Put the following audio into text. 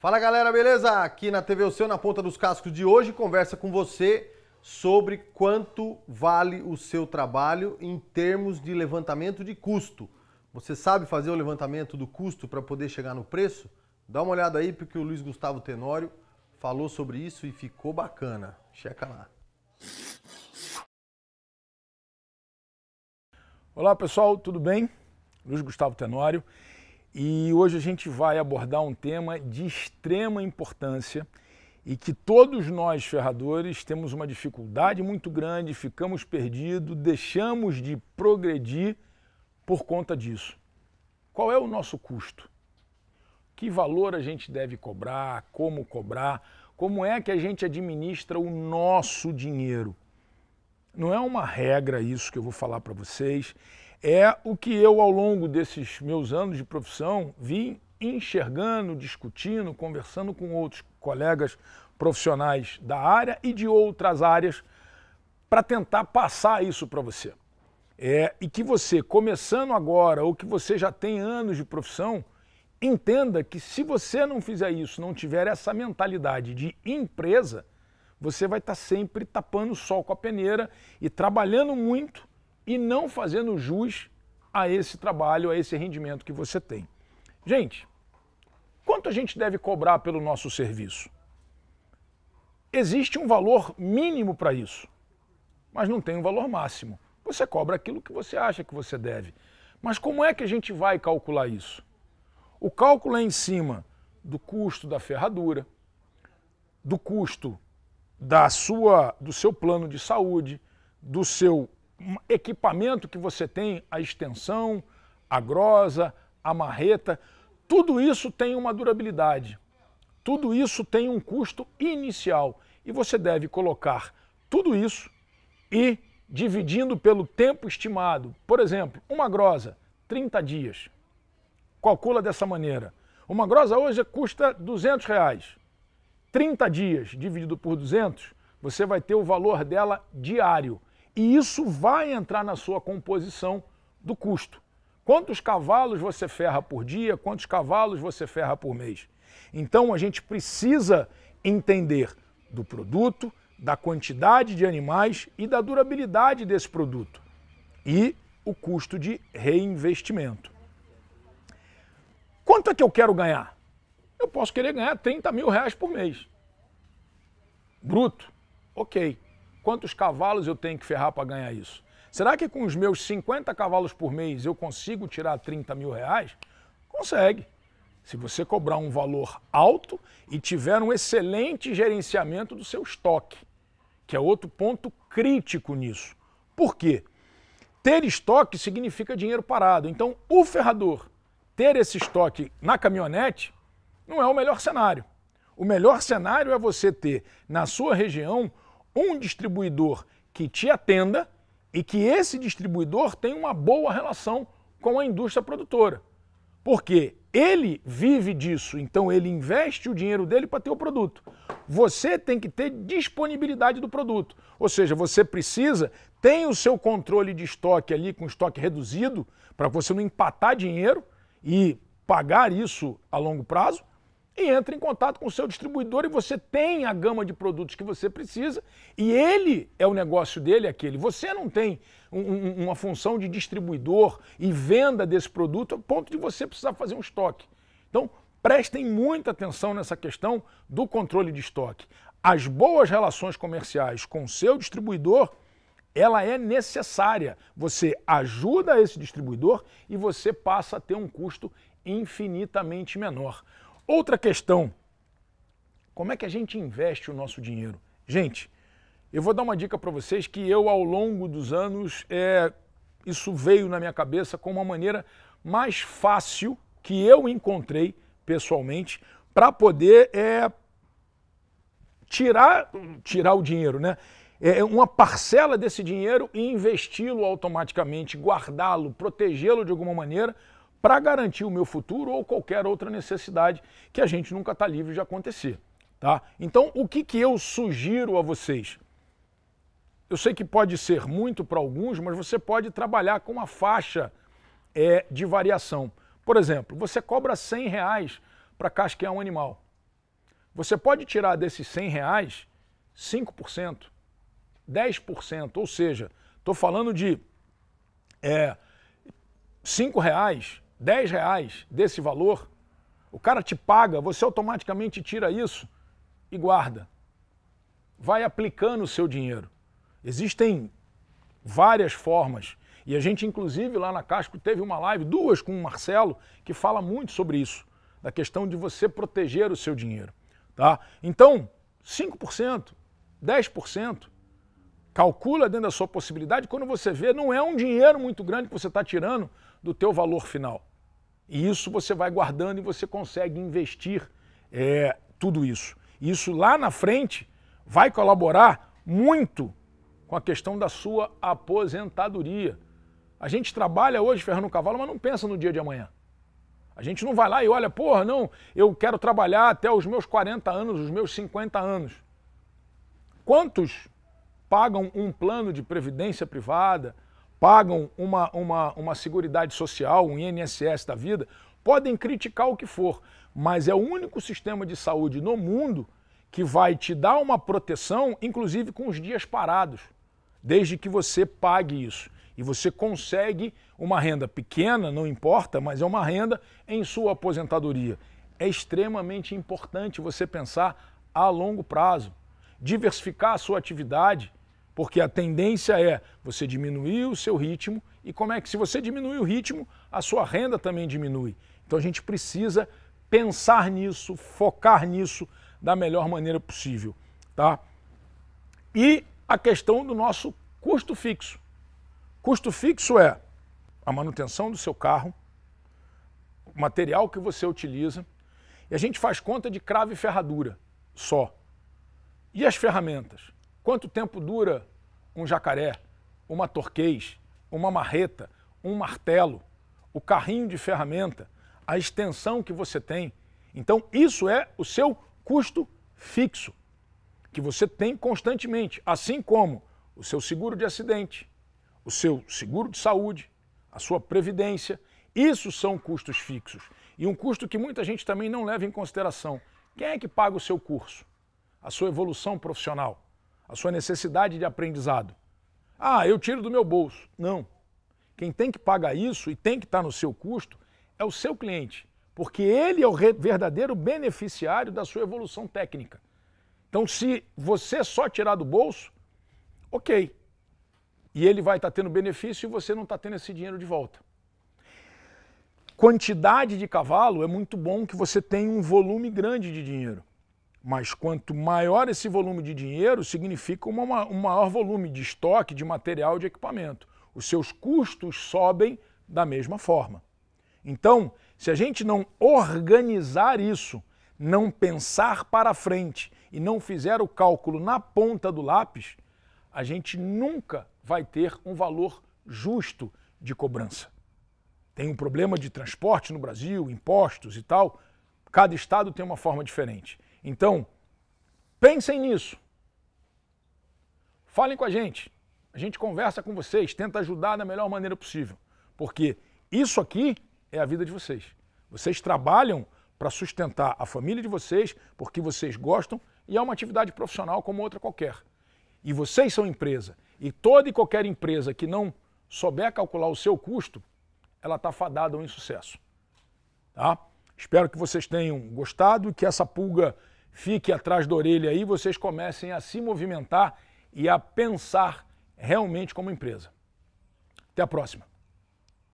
Fala galera, beleza? Aqui na TV O Seu, na ponta dos cascos de hoje, conversa com você sobre quanto vale o seu trabalho em termos de levantamento de custo. Você sabe fazer o levantamento do custo para poder chegar no preço? Dá uma olhada aí porque o Luiz Gustavo Tenório falou sobre isso e ficou bacana. Checa lá. Olá pessoal, tudo bem? Luiz Gustavo Tenório e hoje a gente vai abordar um tema de extrema importância e que todos nós ferradores temos uma dificuldade muito grande, ficamos perdidos, deixamos de progredir por conta disso. Qual é o nosso custo? Que valor a gente deve cobrar? Como cobrar? Como é que a gente administra o nosso dinheiro? Não é uma regra isso que eu vou falar para vocês é o que eu, ao longo desses meus anos de profissão, vim enxergando, discutindo, conversando com outros colegas profissionais da área e de outras áreas para tentar passar isso para você. É, e que você, começando agora ou que você já tem anos de profissão, entenda que se você não fizer isso, não tiver essa mentalidade de empresa, você vai estar tá sempre tapando o sol com a peneira e trabalhando muito e não fazendo jus a esse trabalho, a esse rendimento que você tem. Gente, quanto a gente deve cobrar pelo nosso serviço? Existe um valor mínimo para isso, mas não tem um valor máximo. Você cobra aquilo que você acha que você deve. Mas como é que a gente vai calcular isso? O cálculo é em cima do custo da ferradura, do custo da sua, do seu plano de saúde, do seu equipamento que você tem, a extensão, a grosa, a marreta, tudo isso tem uma durabilidade. Tudo isso tem um custo inicial e você deve colocar tudo isso e dividindo pelo tempo estimado. Por exemplo, uma grosa, 30 dias. Calcula dessa maneira. Uma grosa hoje custa 200 reais. 30 dias dividido por 200, você vai ter o valor dela diário. E isso vai entrar na sua composição do custo. Quantos cavalos você ferra por dia? Quantos cavalos você ferra por mês? Então a gente precisa entender do produto, da quantidade de animais e da durabilidade desse produto e o custo de reinvestimento. Quanto é que eu quero ganhar? Eu posso querer ganhar 30 mil reais por mês. Bruto. Ok quantos cavalos eu tenho que ferrar para ganhar isso? Será que com os meus 50 cavalos por mês eu consigo tirar 30 mil reais? Consegue. Se você cobrar um valor alto e tiver um excelente gerenciamento do seu estoque, que é outro ponto crítico nisso. Por quê? Ter estoque significa dinheiro parado. Então, o ferrador ter esse estoque na caminhonete não é o melhor cenário. O melhor cenário é você ter na sua região um distribuidor que te atenda e que esse distribuidor tenha uma boa relação com a indústria produtora. Porque ele vive disso, então ele investe o dinheiro dele para ter o produto. Você tem que ter disponibilidade do produto. Ou seja, você precisa ter o seu controle de estoque ali com estoque reduzido para você não empatar dinheiro e pagar isso a longo prazo e entra em contato com o seu distribuidor e você tem a gama de produtos que você precisa e ele é o negócio dele é aquele. Você não tem um, uma função de distribuidor e venda desse produto a ponto de você precisar fazer um estoque. Então, prestem muita atenção nessa questão do controle de estoque. As boas relações comerciais com o seu distribuidor ela é necessária. Você ajuda esse distribuidor e você passa a ter um custo infinitamente menor. Outra questão: como é que a gente investe o nosso dinheiro? Gente, eu vou dar uma dica para vocês que eu, ao longo dos anos, é, isso veio na minha cabeça como uma maneira mais fácil que eu encontrei pessoalmente para poder é, tirar, tirar o dinheiro, né? É, é, uma parcela desse dinheiro e investi-lo automaticamente, guardá-lo, protegê-lo de alguma maneira para garantir o meu futuro ou qualquer outra necessidade que a gente nunca está livre de acontecer. Tá? Então, o que, que eu sugiro a vocês? Eu sei que pode ser muito para alguns, mas você pode trabalhar com uma faixa é, de variação. Por exemplo, você cobra 100 reais para casquear um animal. Você pode tirar desses 100 reais 5%, 10%, ou seja, estou falando de é, 5 reais 10 reais desse valor, o cara te paga, você automaticamente tira isso e guarda. Vai aplicando o seu dinheiro. Existem várias formas. E a gente, inclusive, lá na Casco teve uma live, duas com o Marcelo, que fala muito sobre isso, da questão de você proteger o seu dinheiro. Tá? Então, 5%, 10%, calcula dentro da sua possibilidade, quando você vê, não é um dinheiro muito grande que você está tirando do teu valor final. E isso você vai guardando e você consegue investir é, tudo isso. Isso lá na frente vai colaborar muito com a questão da sua aposentadoria. A gente trabalha hoje ferrando o cavalo, mas não pensa no dia de amanhã. A gente não vai lá e olha, porra, não, eu quero trabalhar até os meus 40 anos, os meus 50 anos. Quantos pagam um plano de previdência privada, pagam uma, uma, uma seguridade social, um INSS da vida, podem criticar o que for, mas é o único sistema de saúde no mundo que vai te dar uma proteção, inclusive com os dias parados, desde que você pague isso. E você consegue uma renda pequena, não importa, mas é uma renda em sua aposentadoria. É extremamente importante você pensar a longo prazo, diversificar a sua atividade, porque a tendência é você diminuir o seu ritmo e como é que se você diminui o ritmo, a sua renda também diminui. Então a gente precisa pensar nisso, focar nisso da melhor maneira possível, tá? E a questão do nosso custo fixo. Custo fixo é a manutenção do seu carro, o material que você utiliza, e a gente faz conta de cravo e ferradura só. E as ferramentas? Quanto tempo dura um jacaré, uma torquês, uma marreta, um martelo, o carrinho de ferramenta, a extensão que você tem? Então, isso é o seu custo fixo, que você tem constantemente, assim como o seu seguro de acidente, o seu seguro de saúde, a sua previdência. Isso são custos fixos. E um custo que muita gente também não leva em consideração. Quem é que paga o seu curso? A sua evolução profissional? a sua necessidade de aprendizado. Ah, eu tiro do meu bolso. Não. Quem tem que pagar isso e tem que estar no seu custo é o seu cliente, porque ele é o verdadeiro beneficiário da sua evolução técnica. Então, se você só tirar do bolso, ok. E ele vai estar tendo benefício e você não está tendo esse dinheiro de volta. Quantidade de cavalo é muito bom que você tem um volume grande de dinheiro. Mas quanto maior esse volume de dinheiro, significa uma, um maior volume de estoque, de material, de equipamento. Os seus custos sobem da mesma forma. Então, se a gente não organizar isso, não pensar para frente e não fizer o cálculo na ponta do lápis, a gente nunca vai ter um valor justo de cobrança. Tem um problema de transporte no Brasil, impostos e tal. Cada estado tem uma forma diferente. Então, pensem nisso. Falem com a gente. A gente conversa com vocês, tenta ajudar da melhor maneira possível. Porque isso aqui é a vida de vocês. Vocês trabalham para sustentar a família de vocês, porque vocês gostam e é uma atividade profissional como outra qualquer. E vocês são empresa. E toda e qualquer empresa que não souber calcular o seu custo, ela está fadada ao insucesso. Tá? Espero que vocês tenham gostado, que essa pulga fique atrás da orelha aí, vocês comecem a se movimentar e a pensar realmente como empresa. Até a próxima!